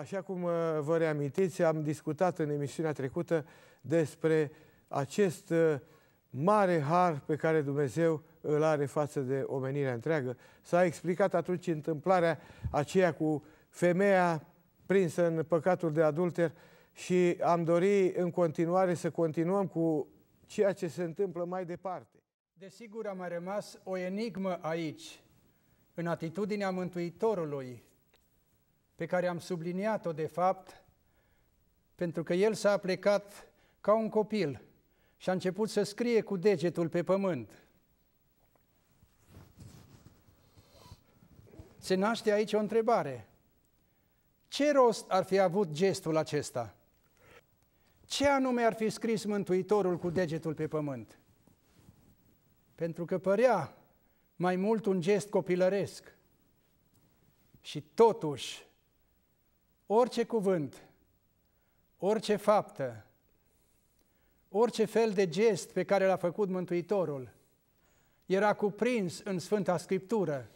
Așa cum uh, vă reamintiți, am discutat în emisiunea trecută despre acest uh, mare har pe care Dumnezeu îl are față de omenirea întreagă. S-a explicat atunci întâmplarea aceea cu femeia prinsă în păcatul de adulter și am dori în continuare să continuăm cu ceea ce se întâmplă mai departe. Desigur, am mai rămas o enigmă aici, în atitudinea Mântuitorului pe care am subliniat-o de fapt, pentru că el s-a plecat ca un copil și a început să scrie cu degetul pe pământ. Se naște aici o întrebare. Ce rost ar fi avut gestul acesta? Ce anume ar fi scris Mântuitorul cu degetul pe pământ? Pentru că părea mai mult un gest copilăresc. Și totuși, orice cuvânt, orice faptă, orice fel de gest pe care l-a făcut Mântuitorul era cuprins în Sfânta Scriptură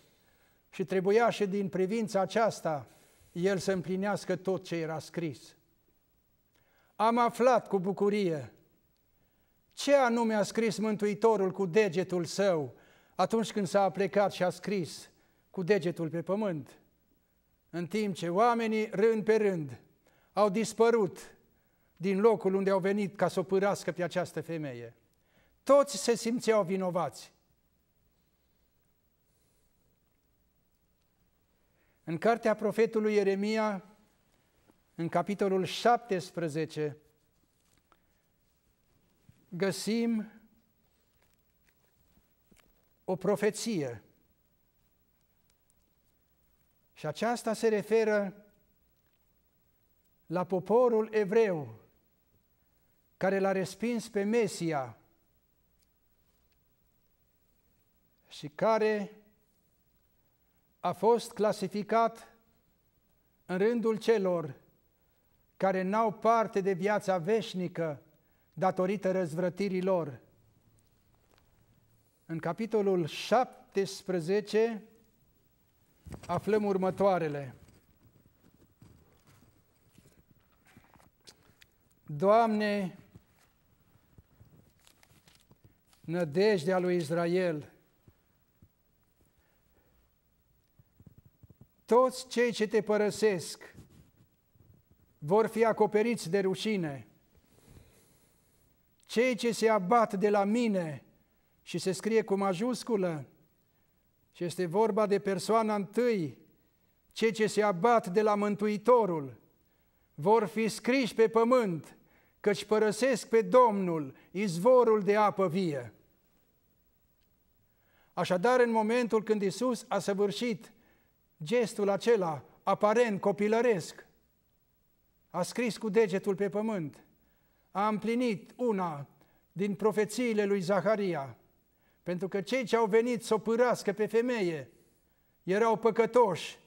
și trebuia și din privința aceasta el să împlinească tot ce era scris. Am aflat cu bucurie ce anume a scris Mântuitorul cu degetul său atunci când s-a plecat și a scris cu degetul pe pământ în timp ce oamenii, rând pe rând, au dispărut din locul unde au venit ca să o pârască pe această femeie. Toți se simțeau vinovați. În cartea profetului Ieremia, în capitolul 17, găsim o profeție și aceasta se referă la poporul evreu care l-a respins pe Mesia și care a fost clasificat în rândul celor care n-au parte de viața veșnică datorită răzvrătirii lor. În capitolul 17 aflăm următoarele. Doamne, nădejdea lui Israel, toți cei ce te părăsesc vor fi acoperiți de rușine. Cei ce se abat de la mine și se scrie cu majusculă, și este vorba de persoana întâi, cei ce se abat de la Mântuitorul, vor fi scriși pe pământ, căci părăsesc pe Domnul, izvorul de apă vie. Așadar, în momentul când Isus a săvârșit gestul acela, aparent copilăresc, a scris cu degetul pe pământ, a împlinit una din profețiile lui Zaharia, pentru că cei ce au venit să o pârască pe femeie erau păcătoși,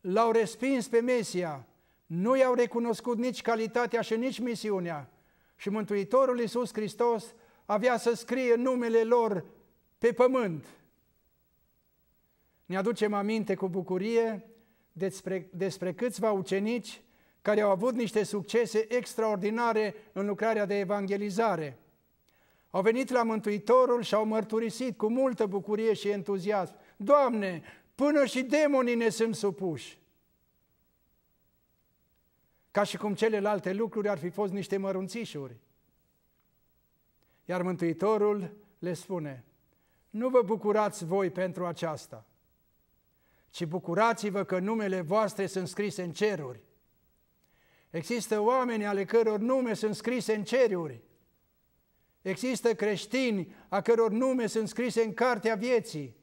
l-au respins pe Mesia, nu i-au recunoscut nici calitatea și nici misiunea. Și Mântuitorul Iisus Hristos avea să scrie numele lor pe pământ. Ne aducem aminte cu bucurie despre, despre câțiva ucenici care au avut niște succese extraordinare în lucrarea de evangelizare – au venit la Mântuitorul și au mărturisit cu multă bucurie și entuziasm. Doamne, până și demonii ne sunt supuși. Ca și cum celelalte lucruri ar fi fost niște mărunțișuri. Iar Mântuitorul le spune, nu vă bucurați voi pentru aceasta, ci bucurați-vă că numele voastre sunt scrise în ceruri. Există oameni ale căror nume sunt scrise în ceruri. Există creștini a căror nume sunt scrise în cartea vieții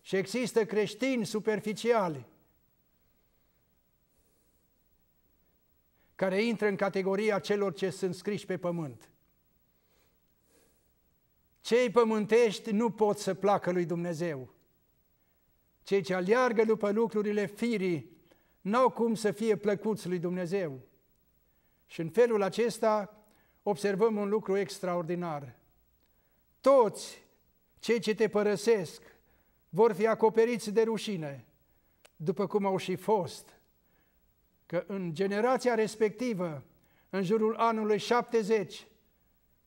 și există creștini superficiali care intră în categoria celor ce sunt scriși pe pământ. Cei pământești nu pot să placă lui Dumnezeu. Cei ce aleargă după lucrurile firii n-au cum să fie plăcuți lui Dumnezeu. Și în felul acesta observăm un lucru extraordinar. Toți cei ce te părăsesc vor fi acoperiți de rușine, după cum au și fost. Că în generația respectivă, în jurul anului 70,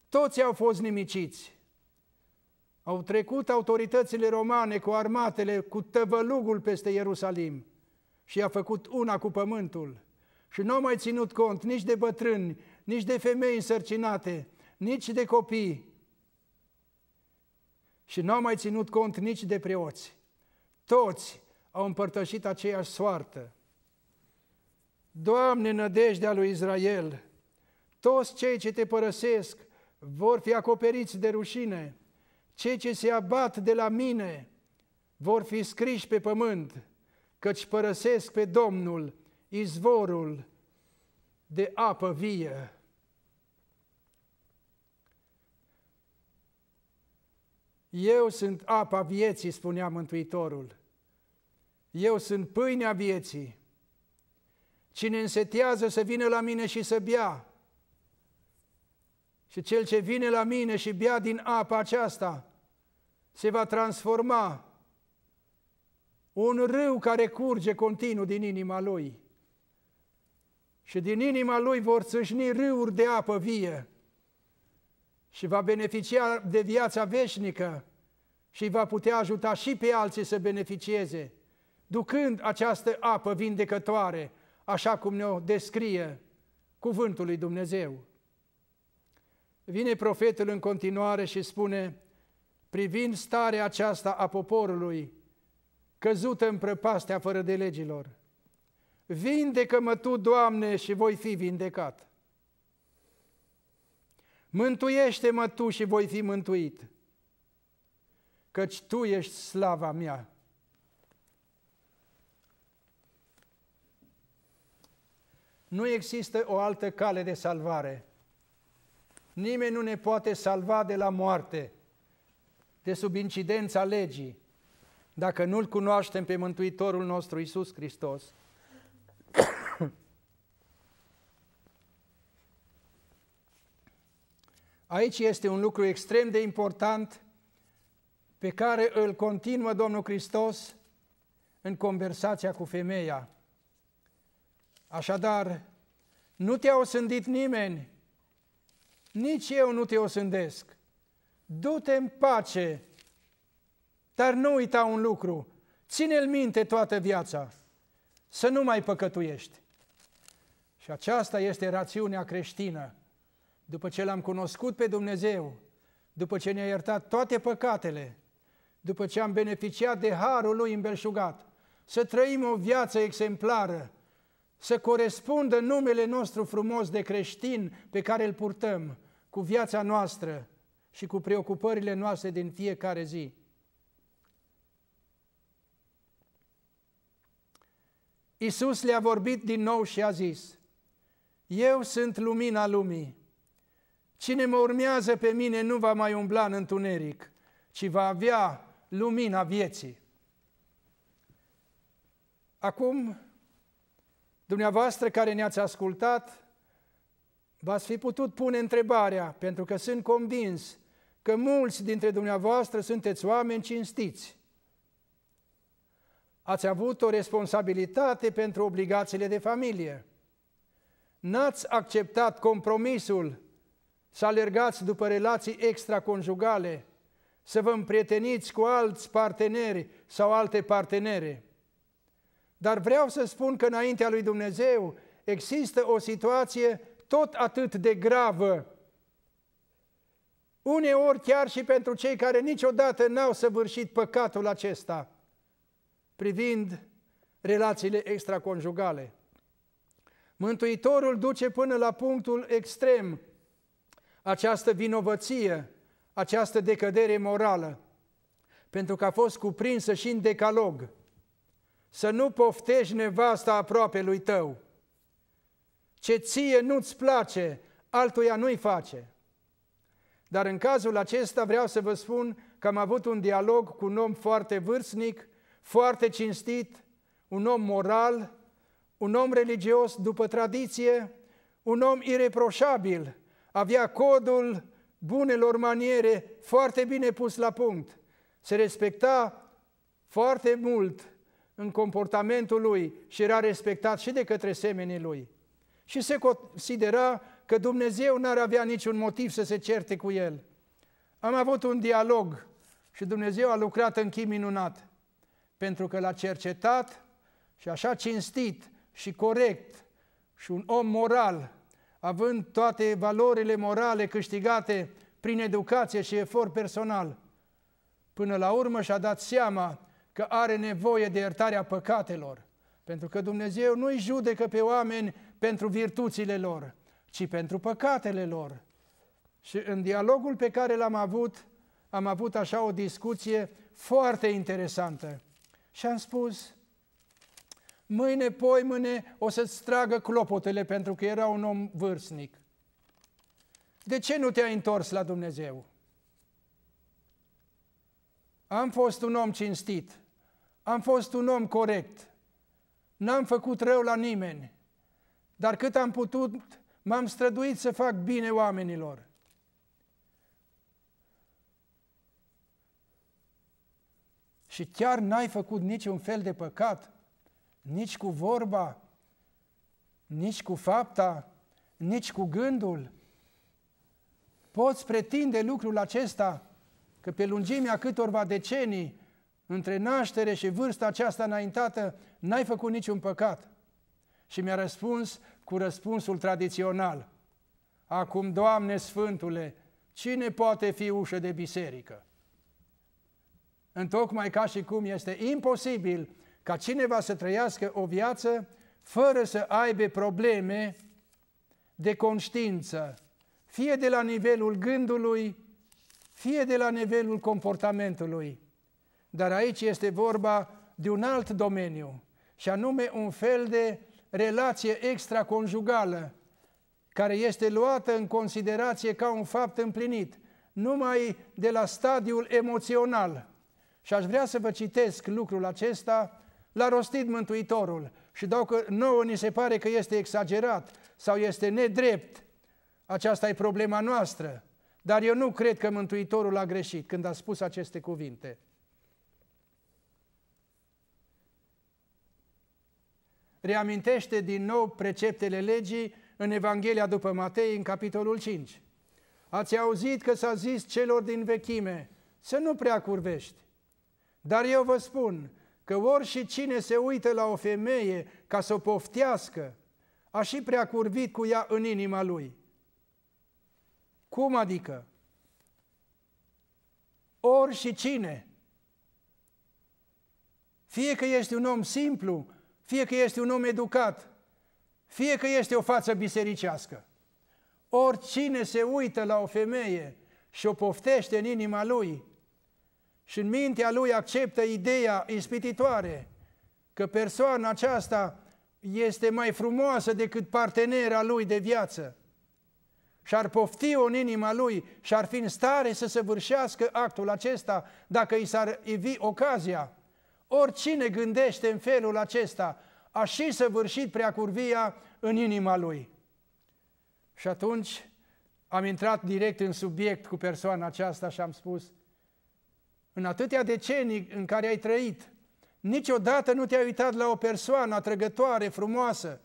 toți au fost nimiciți. Au trecut autoritățile romane cu armatele, cu tăvălugul peste Ierusalim și a făcut una cu pământul. Și nu au mai ținut cont nici de bătrâni, nici de femei însărcinate, nici de copii. Și n-au mai ținut cont nici de preoți. Toți au împărtășit aceeași soartă. Doamne, nădejdea lui Israel, toți cei ce te părăsesc vor fi acoperiți de rușine, cei ce se abat de la mine vor fi scriși pe pământ, căci părăsesc pe Domnul, izvorul de apă vie. Eu sunt apa vieții, spunea Mântuitorul. Eu sunt pâinea vieții. Cine însetează să vină la mine și să bea. Și cel ce vine la mine și bea din apa aceasta se va transforma un râu care curge continuu din inima lui. Și din inima lui vor țâșni râuri de apă vie, și va beneficia de viața veșnică și va putea ajuta și pe alții să beneficieze, ducând această apă vindecătoare, așa cum ne-o descrie cuvântul lui Dumnezeu. Vine profetul în continuare și spune, privind starea aceasta a poporului, căzută în prăpastea fără de legilor, vindecă-mă Tu, Doamne, și voi fi vindecat. Mântuiește-mă tu și voi fi mântuit, căci tu ești slava mea. Nu există o altă cale de salvare. Nimeni nu ne poate salva de la moarte, de sub incidența legii, dacă nu-L cunoaștem pe Mântuitorul nostru Isus Hristos. Aici este un lucru extrem de important pe care îl continuă Domnul Hristos în conversația cu femeia. Așadar, nu te-a osândit nimeni, nici eu nu te osândesc. Du-te în pace, dar nu uita un lucru, ține-l minte toată viața, să nu mai păcătuiești. Și aceasta este rațiunea creștină după ce l-am cunoscut pe Dumnezeu, după ce ne-a iertat toate păcatele, după ce am beneficiat de harul lui îmbelșugat, să trăim o viață exemplară, să corespundă numele nostru frumos de creștin pe care îl purtăm cu viața noastră și cu preocupările noastre din fiecare zi. Isus le-a vorbit din nou și a zis, Eu sunt lumina lumii. Cine mă urmează pe mine nu va mai umbla în întuneric, ci va avea lumina vieții. Acum, dumneavoastră care ne-ați ascultat, v-ați fi putut pune întrebarea, pentru că sunt convins că mulți dintre dumneavoastră sunteți oameni cinstiți. Ați avut o responsabilitate pentru obligațiile de familie. N-ați acceptat compromisul să alergați după relații extraconjugale, să vă împrieteniți cu alți parteneri sau alte partenere. Dar vreau să spun că înaintea lui Dumnezeu există o situație tot atât de gravă. Uneori chiar și pentru cei care niciodată n-au săvârșit păcatul acesta, privind relațiile extraconjugale. Mântuitorul duce până la punctul extrem această vinovăție, această decădere morală, pentru că a fost cuprinsă și în decalog. Să nu poftești nevasta aproape lui tău. Ce ție nu-ți place, altuia nu-i face. Dar în cazul acesta vreau să vă spun că am avut un dialog cu un om foarte vârstnic, foarte cinstit, un om moral, un om religios după tradiție, un om ireproșabil, avea codul bunelor maniere foarte bine pus la punct. Se respecta foarte mult în comportamentul lui și era respectat și de către semenii lui. Și se considera că Dumnezeu n-ar avea niciun motiv să se certe cu el. Am avut un dialog și Dumnezeu a lucrat în chim minunat, pentru că l-a cercetat și așa cinstit și corect și un om moral având toate valorile morale câștigate prin educație și efort personal. Până la urmă și-a dat seama că are nevoie de iertarea păcatelor, pentru că Dumnezeu nu i judecă pe oameni pentru virtuțile lor, ci pentru păcatele lor. Și în dialogul pe care l-am avut, am avut așa o discuție foarte interesantă. Și am spus, mâine, poi mâine o să-ți tragă clopotele pentru că era un om vârstnic. De ce nu te-ai întors la Dumnezeu? Am fost un om cinstit, am fost un om corect, n-am făcut rău la nimeni, dar cât am putut, m-am străduit să fac bine oamenilor. Și chiar n-ai făcut niciun fel de păcat, nici cu vorba, nici cu fapta, nici cu gândul. Poți pretinde lucrul acesta că pe lungimea câtorva decenii între naștere și vârsta aceasta înaintată n-ai făcut niciun păcat. Și mi-a răspuns cu răspunsul tradițional. Acum, Doamne Sfântule, cine poate fi ușă de biserică? Întocmai ca și cum este imposibil ca cineva să trăiască o viață fără să aibă probleme de conștiință, fie de la nivelul gândului, fie de la nivelul comportamentului. Dar aici este vorba de un alt domeniu, și anume un fel de relație extraconjugală, care este luată în considerație ca un fapt împlinit, numai de la stadiul emoțional. Și aș vrea să vă citesc lucrul acesta l-a rostit Mântuitorul și dacă nouă ni se pare că este exagerat sau este nedrept, aceasta e problema noastră. Dar eu nu cred că Mântuitorul a greșit când a spus aceste cuvinte. Reamintește din nou preceptele legii în Evanghelia după Matei, în capitolul 5. Ați auzit că s-a zis celor din vechime să nu prea curvești. Dar eu vă spun, că ori și cine se uită la o femeie ca să o poftească, a și prea curvit cu ea în inima lui. Cum adică? Ori și cine? Fie că ești un om simplu, fie că ești un om educat, fie că ești o față bisericească. Oricine se uită la o femeie și o poftește în inima lui, și în mintea lui acceptă ideea ispititoare că persoana aceasta este mai frumoasă decât partenera lui de viață și-ar pofti-o în inima lui și-ar fi în stare să săvârșească actul acesta dacă i s-ar ivi ocazia. Oricine gândește în felul acesta a și săvârșit curvia în inima lui. Și atunci am intrat direct în subiect cu persoana aceasta și am spus – în atâtea decenii în care ai trăit, niciodată nu te-ai uitat la o persoană atrăgătoare, frumoasă,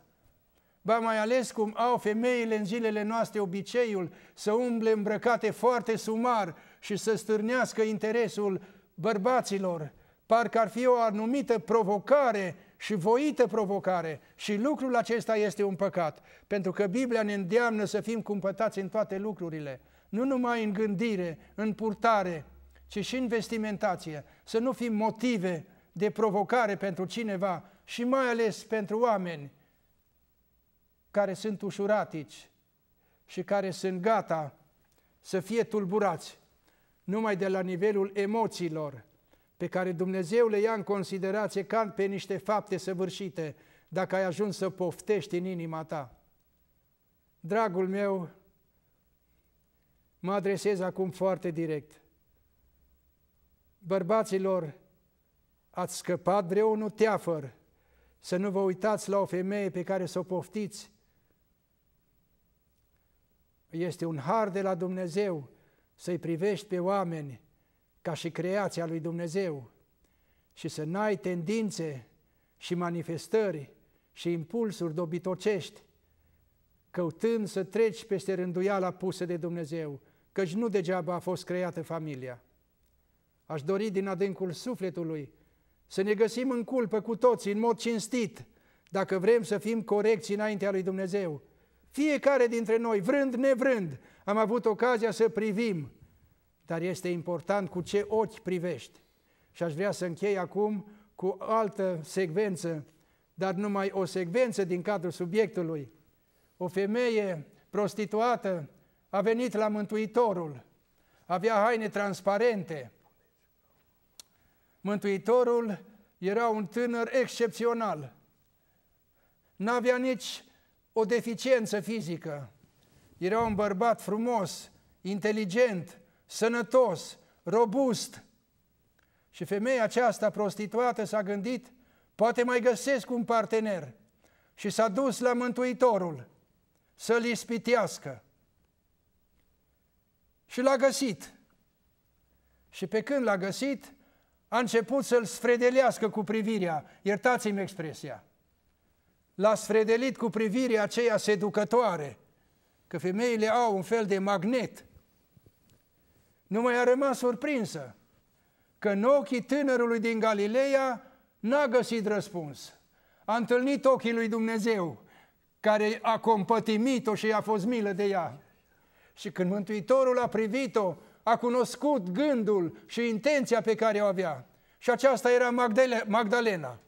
ba mai ales cum au femeile în zilele noastre obiceiul să umble îmbrăcate foarte sumar și să stârnească interesul bărbaților, parcă ar fi o anumită provocare și voită provocare și lucrul acesta este un păcat, pentru că Biblia ne îndeamnă să fim cumpătați în toate lucrurile, nu numai în gândire, în purtare, ci și în vestimentație, să nu fim motive de provocare pentru cineva și mai ales pentru oameni care sunt ușuratici și care sunt gata să fie tulburați numai de la nivelul emoțiilor pe care Dumnezeu le ia în considerație ca pe niște fapte săvârșite dacă ai ajuns să poftești în inima ta. Dragul meu, mă adresez acum foarte direct. Bărbaților, ați scăpat vreunul teafăr, să nu vă uitați la o femeie pe care să o poftiți. Este un har de la Dumnezeu să-i privești pe oameni ca și creația lui Dumnezeu și să n-ai tendințe și manifestări și impulsuri dobitocești, căutând să treci peste rânduiala pusă de Dumnezeu, căci nu degeaba a fost creată familia. Aș dori din adâncul sufletului să ne găsim în culpă cu toții, în mod cinstit, dacă vrem să fim corecți înaintea lui Dumnezeu. Fiecare dintre noi, vrând, nevrând, am avut ocazia să privim, dar este important cu ce ochi privești. Și aș vrea să închei acum cu altă secvență, dar numai o secvență din cadrul subiectului. O femeie prostituată a venit la Mântuitorul, avea haine transparente, Mântuitorul era un tânăr excepțional. N-avea nici o deficiență fizică. Era un bărbat frumos, inteligent, sănătos, robust. Și femeia aceasta prostituată s-a gândit, poate mai găsesc un partener. Și s-a dus la Mântuitorul să-l ispitească. Și l-a găsit. Și pe când l-a găsit, a început să-l sfredelească cu privirea, iertați-mi expresia, l-a sfredelit cu privirea aceea seducătoare, că femeile au un fel de magnet. Nu mai a rămas surprinsă că în ochii tânărului din Galileea n-a găsit răspuns. A întâlnit ochii lui Dumnezeu, care a compătimit-o și a fost milă de ea. Și când Mântuitorul a privit-o, a cunoscut gândul și intenția pe care o avea. Și aceasta era Magdale- Magdalena.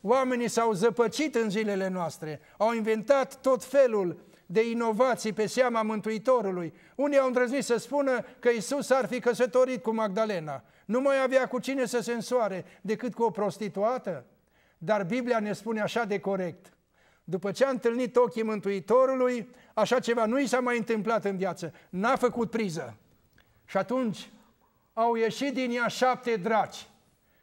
Oamenii s-au zăpăcit în zilele noastre, au inventat tot felul de inovații pe seama Mântuitorului. Unii au îndrăznit să spună că Isus ar fi căsătorit cu Magdalena. Nu mai avea cu cine să se însoare decât cu o prostituată. Dar Biblia ne spune așa de corect. După ce a întâlnit ochii Mântuitorului, așa ceva nu i s-a mai întâmplat în viață. N-a făcut priză. Și atunci au ieșit din ea șapte draci,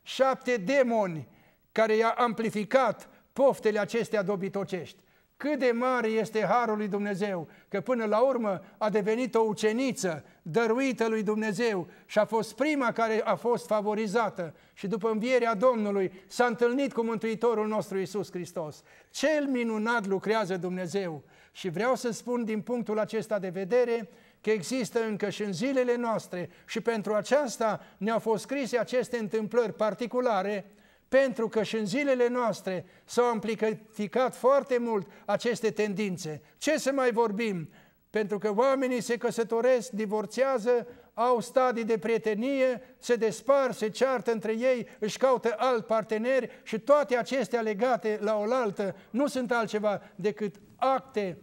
șapte demoni care i-a amplificat poftele acestea dobitocești. Cât de mare este harul lui Dumnezeu, că până la urmă a devenit o uceniță dăruită lui Dumnezeu și a fost prima care a fost favorizată și după învierea Domnului s-a întâlnit cu Mântuitorul nostru Isus Hristos. Cel minunat lucrează Dumnezeu și vreau să spun din punctul acesta de vedere că există încă și în zilele noastre și pentru aceasta ne-au fost scrise aceste întâmplări particulare pentru că și în zilele noastre s-au amplificat foarte mult aceste tendințe. Ce să mai vorbim? Pentru că oamenii se căsătoresc, divorțează, au stadii de prietenie, se despar, se ceartă între ei, își caută alt partener și toate acestea legate la oaltă nu sunt altceva decât acte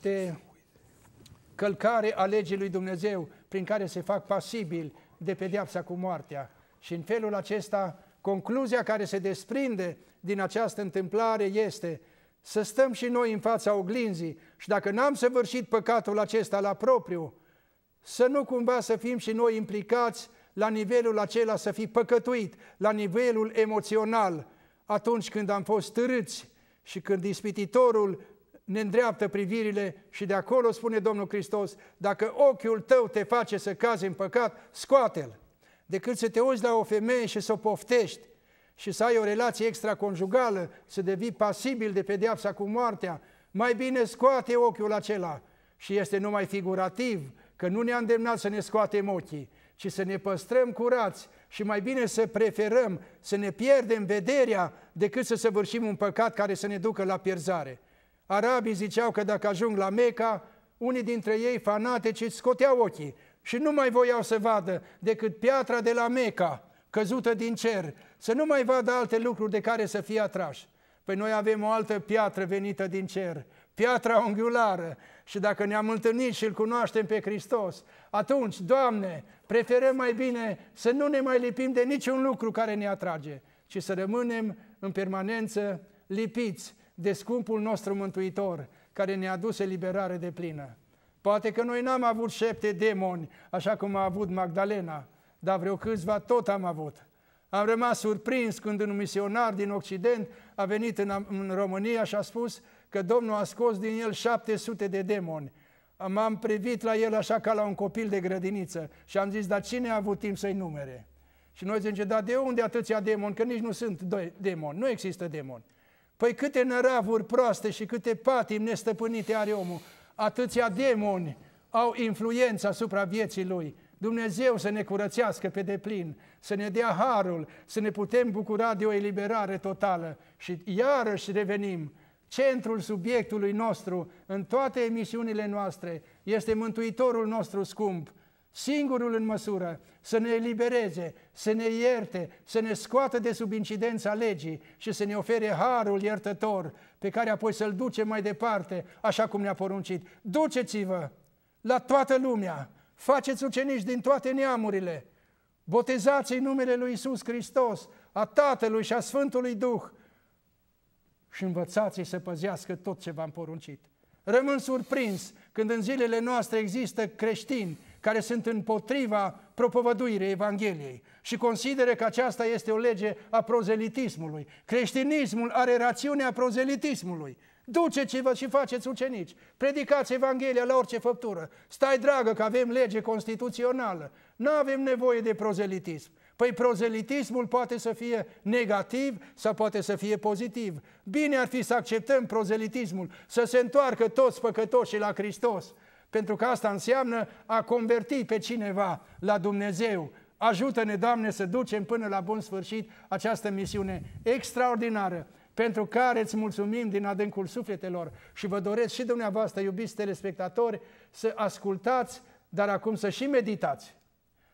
de călcare a legii lui Dumnezeu prin care se fac pasibili de pedeapsa cu moartea. Și în felul acesta, concluzia care se desprinde din această întâmplare este să stăm și noi în fața oglinzii și dacă n-am săvârșit păcatul acesta la propriu, să nu cumva să fim și noi implicați la nivelul acela să fi păcătuit, la nivelul emoțional, atunci când am fost târâți și când ispititorul ne îndreaptă privirile și de acolo spune Domnul Hristos, dacă ochiul tău te face să cazi în păcat, scoate-l, decât să te uiți la o femeie și să o poftești și să ai o relație extraconjugală, să devii pasibil de pedeapsa cu moartea, mai bine scoate ochiul acela. Și este numai figurativ că nu ne-a îndemnat să ne scoatem ochii, ci să ne păstrăm curați și mai bine să preferăm să ne pierdem vederea decât să săvârșim un păcat care să ne ducă la pierzare. Arabii ziceau că dacă ajung la Meca, unii dintre ei fanatici îți scoteau ochii și nu mai voiau să vadă decât piatra de la Meca – căzută din cer, să nu mai vadă alte lucruri de care să fie atrași. Păi noi avem o altă piatră venită din cer, piatra unghiulară. Și dacă ne-am întâlnit și îl cunoaștem pe Hristos, atunci, Doamne, preferăm mai bine să nu ne mai lipim de niciun lucru care ne atrage, ci să rămânem în permanență lipiți de scumpul nostru Mântuitor, care ne-a dus eliberare de plină. Poate că noi n-am avut șepte demoni, așa cum a avut Magdalena, dar vreo câțiva tot am avut. Am rămas surprins când un misionar din Occident a venit în, în România și a spus că Domnul a scos din el 700 de demoni. M-am privit la el așa ca la un copil de grădiniță și am zis, dar cine a avut timp să-i numere? Și noi zicem dar de unde atâția demoni? Că nici nu sunt demoni, nu există demoni. Păi câte năravuri proaste și câte patim nestăpânite are omul, atâția demoni au influența asupra vieții lui. Dumnezeu să ne curățească pe deplin, să ne dea harul, să ne putem bucura de o eliberare totală și iarăși revenim. Centrul subiectului nostru în toate emisiunile noastre este Mântuitorul nostru scump, singurul în măsură să ne elibereze, să ne ierte, să ne scoată de sub incidența legii și să ne ofere harul iertător pe care apoi să-l ducem mai departe, așa cum ne-a poruncit. Duceți-vă la toată lumea faceți ucenici din toate neamurile, botezați i numele lui Isus Hristos, a Tatălui și a Sfântului Duh și învățați-i să păzească tot ce v-am poruncit. Rămân surprins când în zilele noastre există creștini care sunt împotriva propovăduirii Evangheliei și consideră că aceasta este o lege a prozelitismului. Creștinismul are rațiunea prozelitismului. Duceți-vă și faceți ucenici, predicați Evanghelia la orice făptură. Stai dragă că avem lege constituțională, nu avem nevoie de prozelitism. Păi prozelitismul poate să fie negativ sau poate să fie pozitiv. Bine ar fi să acceptăm prozelitismul, să se întoarcă toți păcătoșii la Hristos. Pentru că asta înseamnă a converti pe cineva la Dumnezeu. Ajută-ne, Doamne, să ducem până la bun sfârșit această misiune extraordinară pentru care îți mulțumim din adâncul sufletelor și vă doresc și dumneavoastră, iubiți telespectatori, să ascultați, dar acum să și meditați.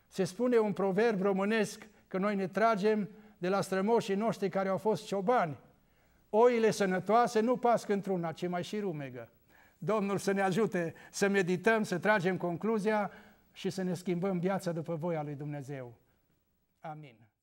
Se spune un proverb românesc că noi ne tragem de la strămoșii noștri care au fost ciobani. Oile sănătoase nu pasc într-una, ci mai și rumegă. Domnul să ne ajute să medităm, să tragem concluzia și să ne schimbăm viața după voia lui Dumnezeu. Amin.